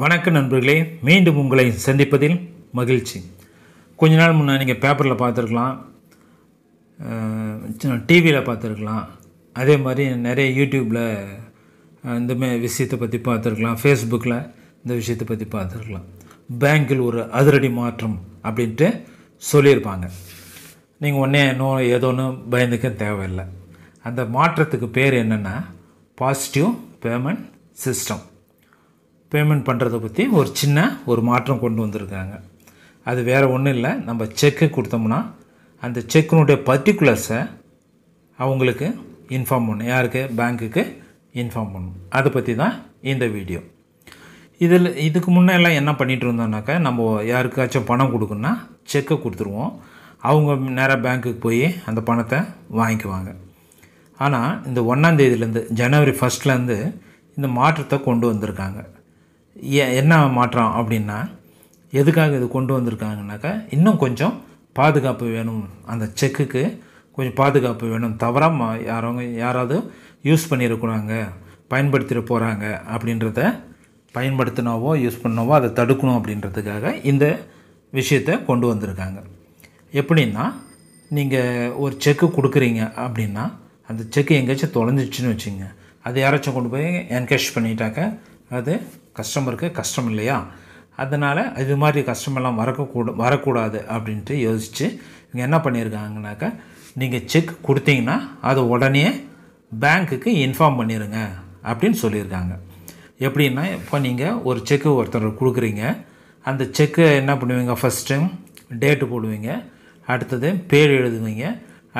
வணக்க நண்பர்களே மீண்டும் உங்களை சந்திப்பதில் மகிழ்ச்சி கொஞ்ச நாள் முன்னே நீங்கள் பேப்பரில் பார்த்துருக்கலாம் டிவியில் பார்த்துருக்கலாம் அதே மாதிரி நிறைய யூடியூப்பில் இந்த விஷயத்தை பற்றி பார்த்துருக்கலாம் ஃபேஸ்புக்கில் இந்த விஷயத்தை பற்றி பார்த்துருக்கலாம் பேங்கில் ஒரு அதிரடி மாற்றம் அப்படின்ட்டு சொல்லியிருப்பாங்க நீங்கள் ஒன்றே இன்னும் ஏதோ ஒன்றும் பயந்துக்க தேவையில்லை அந்த மாற்றத்துக்கு பேர் என்னென்னா பாசிட்டிவ் பேமெண்ட் சிஸ்டம் பேமெண்ட் பண்ணுறதை பற்றி ஒரு சின்ன ஒரு மாற்றம் கொண்டு வந்திருக்காங்க அது வேறு ஒன்றும் இல்லை நம்ம செக்கு கொடுத்தோம்னா அந்த செக்கினுடைய பர்டிகுலர்ஸை அவங்களுக்கு இன்ஃபார்ம் பண்ணும் யாருக்கு பேங்க்குக்கு இன்ஃபார்ம் பண்ணும் அதை பற்றி தான் இந்த வீடியோ இதில் இதுக்கு முன்னெல்லாம் என்ன பண்ணிகிட்டு இருந்தோம்னாக்கா நம்ம யாருக்காச்சும் பணம் கொடுக்குன்னா செக்கை கொடுத்துருவோம் அவங்க நேராக பேங்க்குக்கு போய் அந்த பணத்தை வாங்கிக்குவாங்க ஆனால் இந்த ஒன்றாந்தேதியிலேருந்து ஜனவரி ஃபஸ்ட்லேருந்து இந்த மாற்றத்தை கொண்டு வந்திருக்காங்க ஏ என்ன மாற்றம் அப்படின்னா எதுக்காக இது கொண்டு வந்திருக்காங்கனாக்கா இன்னும் கொஞ்சம் பாதுகாப்பு வேணும் அந்த செக்குக்கு கொஞ்சம் பாதுகாப்பு வேணும் தவறாக யாரவங்க யாராவது யூஸ் பண்ணியிருக்கிறாங்க பயன்படுத்திட்டு போகிறாங்க அப்படின்றத பயன்படுத்தினாவோ யூஸ் பண்ணவோ அதை தடுக்கணும் அப்படின்றதுக்காக இந்த விஷயத்தை கொண்டு வந்திருக்காங்க எப்படின்னா நீங்கள் ஒரு செக்கு கொடுக்குறீங்க அப்படின்னா அந்த செக்கு எங்கேயாச்சும் தொலைஞ்சிச்சின்னு வச்சுங்க அது யாராச்சும் கொண்டு போய் என்கேஷ் பண்ணிட்டாக்க அது கஸ்டமருக்கு கஷ்டம் இல்லையா அதனால் இது மாதிரி கஷ்டமெல்லாம் வரக்கூட வரக்கூடாது அப்படின்ட்டு யோசித்து இவங்க என்ன பண்ணியிருக்காங்கனாக்கா நீங்கள் செக் கொடுத்தீங்கன்னா அதை உடனே பேங்க்குக்கு இன்ஃபார்ம் பண்ணிடுங்க அப்படின்னு சொல்லியிருக்காங்க எப்படின்னா இப்போ நீங்கள் ஒரு செக்கு ஒருத்தர் கொடுக்குறீங்க அந்த செக்கு என்ன பண்ணுவீங்க ஃபஸ்ட்டு டேட்டு போடுவீங்க அடுத்தது பேர் எழுதுவீங்க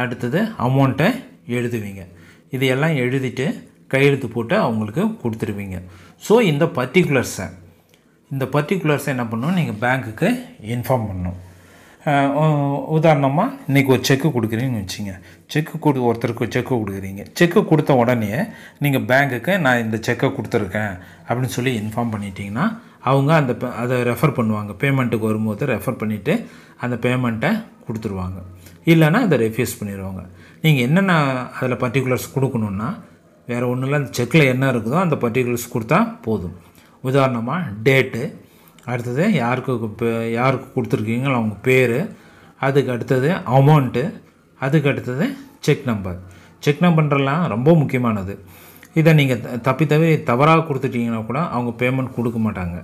அடுத்தது அமௌண்ட்டை எழுதுவீங்க இதையெல்லாம் எழுதிட்டு கையெழுத்து போட்டு அவங்களுக்கு கொடுத்துருவீங்க ஸோ இந்த பர்டிகுலர்ஸை இந்த பர்டிகுலர்ஸை என்ன பண்ணணும் நீங்கள் பேங்க்குக்கு இன்ஃபார்ம் பண்ணணும் உதாரணமாக இன்றைக்கி ஒரு செக்கு கொடுக்குறீங்கன்னு வச்சுங்க செக்கு கொடு ஒருத்தருக்கு செக்கு கொடுக்குறீங்க செக்கு கொடுத்த உடனே நீங்கள் பேங்க்குக்கு நான் இந்த செக்கை கொடுத்துருக்கேன் அப்படின்னு சொல்லி இன்ஃபார்ம் பண்ணிட்டீங்கன்னா அவங்க அந்த அதை ரெஃபர் பண்ணுவாங்க பேமெண்ட்டுக்கு வரும்போது ரெஃபர் பண்ணிவிட்டு அந்த பேமெண்ட்டை கொடுத்துருவாங்க இல்லைன்னா அதை ரெஃப்யூஸ் பண்ணிடுவாங்க நீங்கள் என்னென்ன அதில் பர்டிகுலர்ஸ் கொடுக்கணுன்னா வேறு ஒன்றும் இல்லை அந்த செக்கில் என்ன இருக்குதோ அந்த பர்டிகுலர்ஸ் கொடுத்தா போதும் உதாரணமாக டேட்டு அடுத்தது யாருக்கு யாருக்கு கொடுத்துருக்கீங்களோ அவங்க பேர் அதுக்கு அடுத்தது அமௌண்ட்டு அதுக்கு அடுத்தது செக் நம்பர் செக் நம்பர்லாம் ரொம்ப முக்கியமானது இதை நீங்கள் தப்பி தவிர தவறாக கொடுத்துட்டீங்கன்னா கூட அவங்க பேமெண்ட் கொடுக்க மாட்டாங்க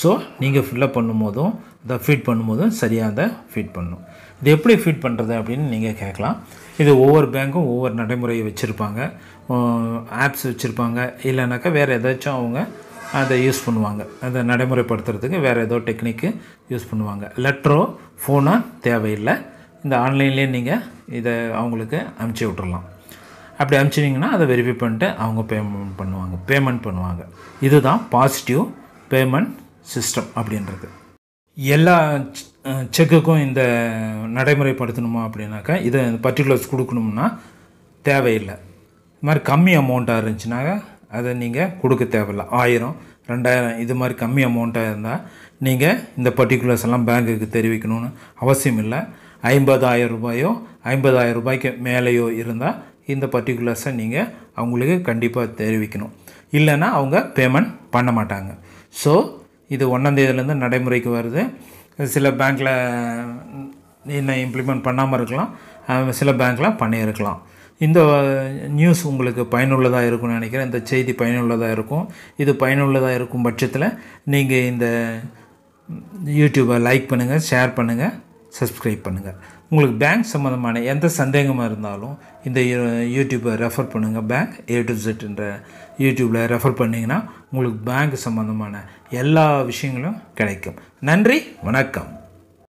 ஸோ நீங்கள் ஃபில்லப் பண்ணும்போதும் இதை ஃபீட் பண்ணும்போதும் சரியாக அதை ஃபீட் பண்ணும் இது எப்படி ஃபீட் பண்ணுறது அப்படின்னு நீங்கள் கேட்கலாம் இது ஒவ்வொரு பேங்க்கும் ஒவ்வொரு நடைமுறையை வச்சுருப்பாங்க ஆப்ஸ் வச்சுருப்பாங்க இல்லைனாக்கா வேறு ஏதாச்சும் அவங்க அதை யூஸ் பண்ணுவாங்க அதை நடைமுறைப்படுத்துறதுக்கு வேறு ஏதோ டெக்னிக்கு யூஸ் பண்ணுவாங்க லெட்டரோ ஃபோனோ தேவையில்லை இந்த ஆன்லைன்லேயே நீங்கள் இதை அவங்களுக்கு அனுப்பிச்சி விட்றலாம் அப்படி அனுப்பிச்சிங்கன்னா அதை வெரிஃபை பண்ணிட்டு அவங்க பேமெண்ட் பண்ணுவாங்க பேமெண்ட் பண்ணுவாங்க இதுதான் பாசிட்டிவ் பேமெண்ட் சிஸ்டம் அப்படின்றது எல்லா செக்குக்கும் இந்த நடைமுறைப்படுத்தணுமா அப்படின்னாக்கா இதை பர்டிகுலர்ஸ் கொடுக்கணும்னா தேவையில்லை இது மாதிரி கம்மி அமௌண்ட்டாக இருந்துச்சுனாக்கா அதை நீங்கள் கொடுக்க தேவையில்லை ஆயிரம் ரெண்டாயிரம் இது மாதிரி கம்மி அமௌண்ட்டாக இருந்தால் நீங்கள் இந்த பர்டிகுலர்ஸ் எல்லாம் பேங்குக்கு தெரிவிக்கணும்னு அவசியம் இல்லை ஐம்பதாயிரம் ரூபாயோ ஐம்பதாயிரம் ரூபாய்க்கு மேலேயோ இருந்தால் இந்த பர்டிகுலர்ஸை நீங்கள் அவங்களுக்கு கண்டிப்பாக தெரிவிக்கணும் இல்லைன்னா அவங்க பேமெண்ட் பண்ண மாட்டாங்க ஸோ இது ஒன்றாந்தேதியிலேருந்து நடைமுறைக்கு வருது சில பேங்க்கில் என்ன இம்ப்ளிமெண்ட் பண்ணாமல் இருக்கலாம் சில பேங்க்கில் பண்ணியிருக்கலாம் இந்த நியூஸ் உங்களுக்கு பயனுள்ளதாக இருக்கும்னு நினைக்கிறேன் இந்த செய்தி பயனுள்ளதாக இருக்கும் இது பயனுள்ளதாக இருக்கும் பட்சத்தில் நீங்கள் இந்த யூடியூப்பை லைக் பண்ணுங்கள் ஷேர் பண்ணுங்கள் சப்ஸ்கிரைப் பண்ணுங்கள் உங்களுக்கு பேங்க் சம்மந்தமான எந்த சந்தேகமாக இருந்தாலும் இந்த யூடியூப்பை ரெஃபர் பண்ணுங்கள் பேங்க் ஏ டு ஜெட்ன்ற யூடியூப்பில் ரெஃபர் பண்ணிங்கன்னா உங்களுக்கு பேங்க் சம்மந்தமான எல்லா விஷயங்களும் கிடைக்கும் நன்றி வணக்கம்